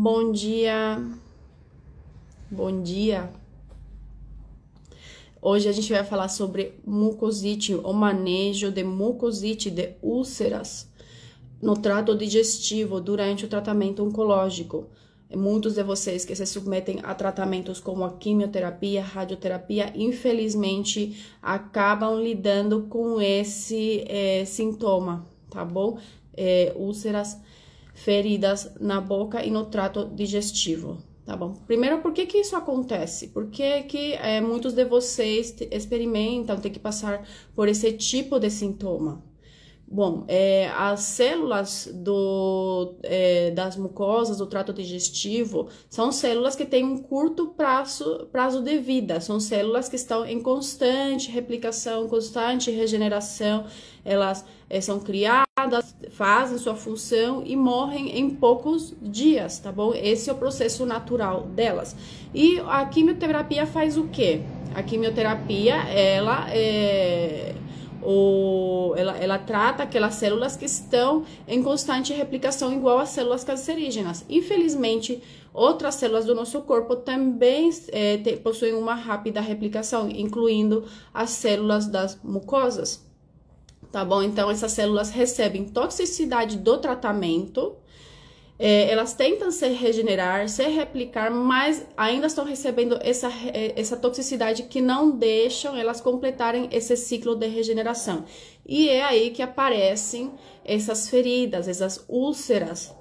Bom hum. dia. Bom dia. Hoje a gente vai falar sobre mucosite, o manejo de mucosite de úlceras no trato digestivo durante o tratamento oncológico. Muitos de vocês que se submetem a tratamentos como a quimioterapia, radioterapia, infelizmente acabam lidando com esse é, sintoma, tá bom? É, úlceras feridas na boca e no trato digestivo, tá bom? Primeiro, por que que isso acontece? Por que que é, muitos de vocês experimentam, ter que passar por esse tipo de sintoma? Bom, é, as células do, é, das mucosas do trato digestivo são células que têm um curto prazo, prazo de vida, são células que estão em constante replicação, constante regeneração, elas é, são criadas, fazem sua função e morrem em poucos dias, tá bom? Esse é o processo natural delas. E a quimioterapia faz o quê? A quimioterapia, ela é ela trata aquelas células que estão em constante replicação igual às células cancerígenas. Infelizmente, outras células do nosso corpo também é, te, possuem uma rápida replicação, incluindo as células das mucosas. Tá bom? Então, essas células recebem toxicidade do tratamento, é, elas tentam se regenerar, se replicar, mas ainda estão recebendo essa, é, essa toxicidade que não deixam elas completarem esse ciclo de regeneração. E é aí que aparecem essas feridas, essas úlceras,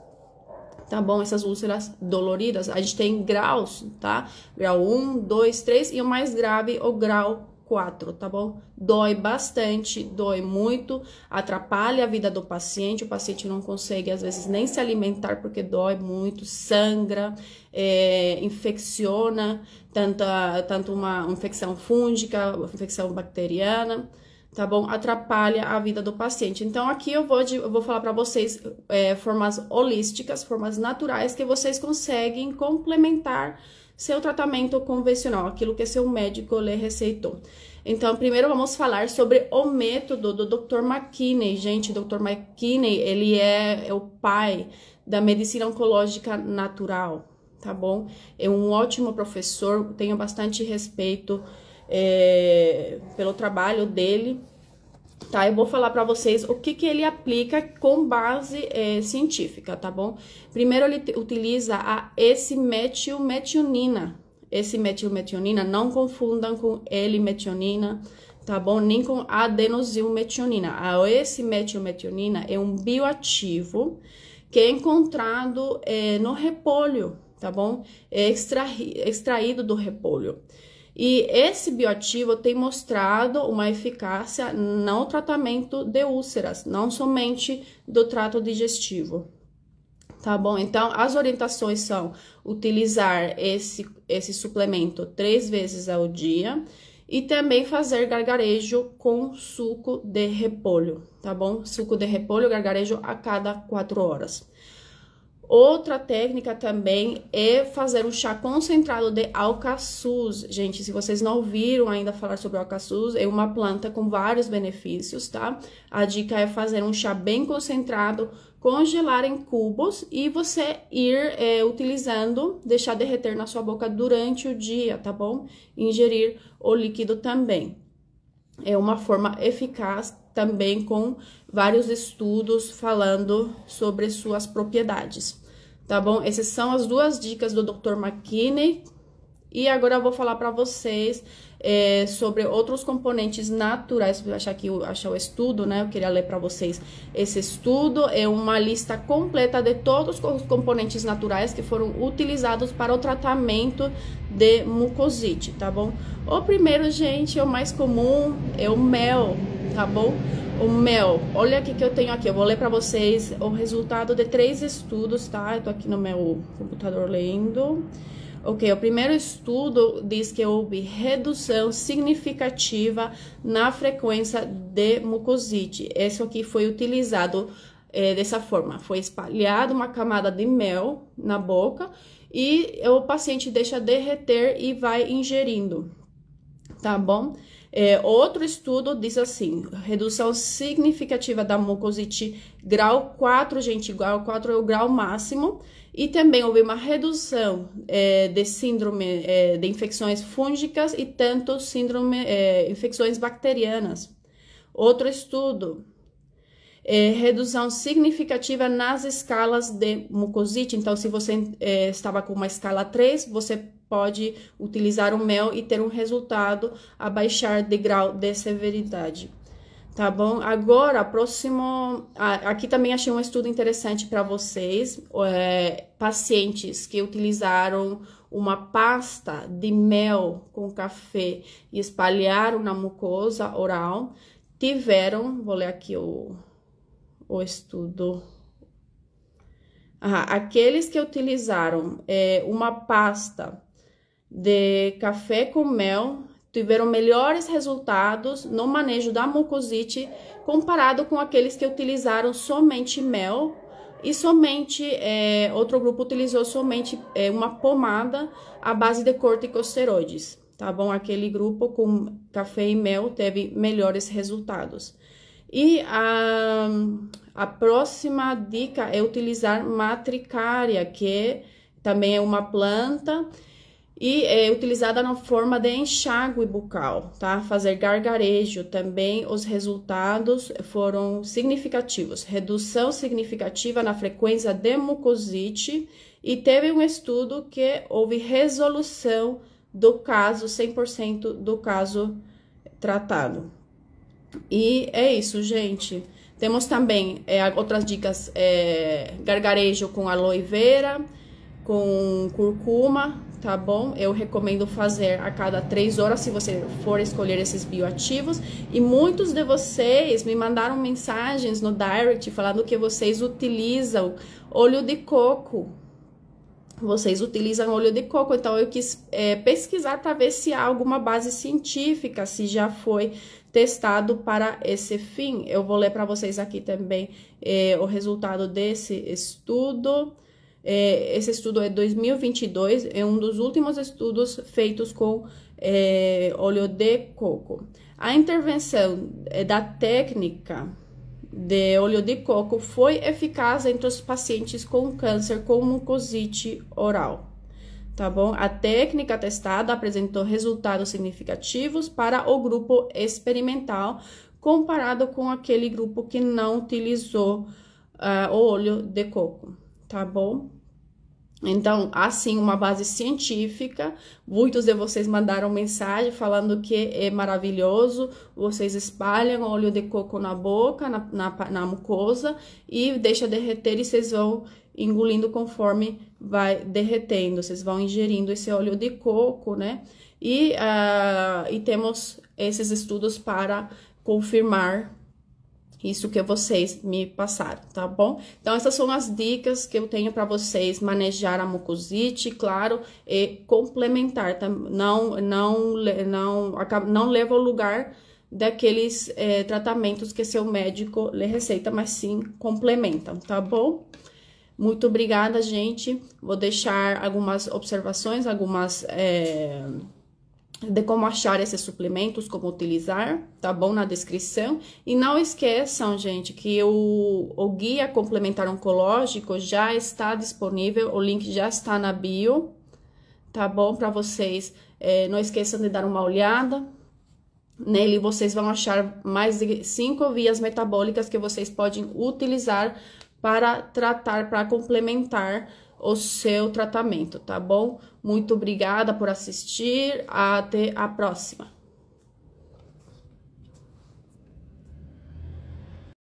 tá bom? Essas úlceras doloridas. A gente tem graus, tá? Grau 1, 2, 3 e o mais grave, o grau quatro, tá bom? Dói bastante, dói muito, atrapalha a vida do paciente, o paciente não consegue, às vezes, nem se alimentar porque dói muito, sangra, é, infecciona, tanto, tanto uma infecção fúngica, infecção bacteriana, tá bom? Atrapalha a vida do paciente. Então, aqui eu vou, eu vou falar para vocês é, formas holísticas, formas naturais que vocês conseguem complementar seu tratamento convencional, aquilo que seu médico lhe receitou. Então, primeiro vamos falar sobre o método do Dr. McKinney. Gente, Dr. McKinney, ele é, é o pai da medicina oncológica natural, tá bom? É um ótimo professor, tenho bastante respeito é, pelo trabalho dele tá? Eu vou falar para vocês o que, que ele aplica com base é, científica, tá bom? Primeiro, ele utiliza a S-metilmetionina. S-metilmetionina, não confundam com L-metionina, tá bom? Nem com adenosilmetionina. A S-metilmetionina é um bioativo que é encontrado é, no repolho, tá bom? É extraído do repolho. E esse bioativo tem mostrado uma eficácia no tratamento de úlceras, não somente do trato digestivo. Tá bom? Então, as orientações são utilizar esse, esse suplemento três vezes ao dia e também fazer gargarejo com suco de repolho, tá bom? Suco de repolho, gargarejo a cada quatro horas. Outra técnica também é fazer um chá concentrado de alcaçuz. Gente, se vocês não ouviram ainda falar sobre alcaçuz, é uma planta com vários benefícios, tá? A dica é fazer um chá bem concentrado, congelar em cubos e você ir é, utilizando, deixar derreter na sua boca durante o dia, tá bom? Ingerir o líquido também. É uma forma eficaz também com vários estudos falando sobre suas propriedades, tá bom? Essas são as duas dicas do Dr. McKinney. E agora eu vou falar para vocês é, sobre outros componentes naturais. Vou achar aqui achar o estudo, né? Eu queria ler para vocês esse estudo. É uma lista completa de todos os componentes naturais que foram utilizados para o tratamento de mucosite, tá bom? O primeiro, gente, é o mais comum, é o mel tá bom? O Mel, olha o que eu tenho aqui. Eu vou ler pra vocês o resultado de três estudos, tá? Eu tô aqui no meu computador lendo. Ok, o primeiro estudo diz que houve redução significativa na frequência de mucosite. Esse aqui foi utilizado é, dessa forma. Foi espalhado uma camada de mel na boca e o paciente deixa derreter e vai ingerindo, tá bom? É, outro estudo diz assim: redução significativa da mucosite grau 4, gente, grau 4 é o grau máximo, e também houve uma redução é, de síndrome é, de infecções fúngicas e tanto síndrome é, infecções bacterianas. Outro estudo. É, redução significativa nas escalas de mucosite. Então, se você é, estava com uma escala 3, você pode utilizar o mel e ter um resultado a baixar de grau de severidade. Tá bom? Agora, próximo. Aqui também achei um estudo interessante para vocês. É, pacientes que utilizaram uma pasta de mel com café e espalharam na mucosa oral tiveram. Vou ler aqui o, o estudo. Ah, aqueles que utilizaram é, uma pasta de café com mel tiveram melhores resultados no manejo da mucosite comparado com aqueles que utilizaram somente mel e somente é, outro grupo utilizou somente é, uma pomada à base de corticosteroides, tá bom? Aquele grupo com café e mel teve melhores resultados. E a, a próxima dica é utilizar matricária, que também é uma planta e é utilizada na forma de enxágue bucal, tá? Fazer gargarejo também os resultados foram significativos, redução significativa na frequência de mucosite e teve um estudo que houve resolução do caso 100% do caso tratado. E é isso, gente. Temos também é, outras dicas: é, gargarejo com aloe vera, com curcuma, tá bom? Eu recomendo fazer a cada três horas se você for escolher esses bioativos. E muitos de vocês me mandaram mensagens no direct falando que vocês utilizam óleo de coco. Vocês utilizam óleo de coco, então eu quis é, pesquisar para ver se há alguma base científica, se já foi testado para esse fim. Eu vou ler para vocês aqui também é, o resultado desse estudo. É, esse estudo é 2022, é um dos últimos estudos feitos com é, óleo de coco. A intervenção é, da técnica de óleo de coco foi eficaz entre os pacientes com câncer com mucosite oral. Tá bom? A técnica testada apresentou resultados significativos para o grupo experimental, comparado com aquele grupo que não utilizou uh, o óleo de coco. Tá bom? Então, há sim uma base científica. Muitos de vocês mandaram mensagem falando que é maravilhoso. Vocês espalham óleo de coco na boca, na, na, na mucosa, e deixa derreter e vocês vão engolindo conforme vai derretendo. Vocês vão ingerindo esse óleo de coco, né? E, uh, e temos esses estudos para confirmar isso que vocês me passaram, tá bom? Então, essas são as dicas que eu tenho para vocês manejar a mucosite, claro, e complementar, tá? Não, não, não, não leva ao lugar daqueles é, tratamentos que seu médico lhe receita, mas sim complementam, tá bom? Muito obrigada, gente. Vou deixar algumas observações, algumas... É de como achar esses suplementos, como utilizar, tá bom? Na descrição. E não esqueçam, gente, que o, o guia complementar oncológico já está disponível, o link já está na bio, tá bom? Para vocês, é, não esqueçam de dar uma olhada. Nele vocês vão achar mais de cinco vias metabólicas que vocês podem utilizar para tratar, para complementar o seu tratamento, tá bom? Muito obrigada por assistir, até a próxima.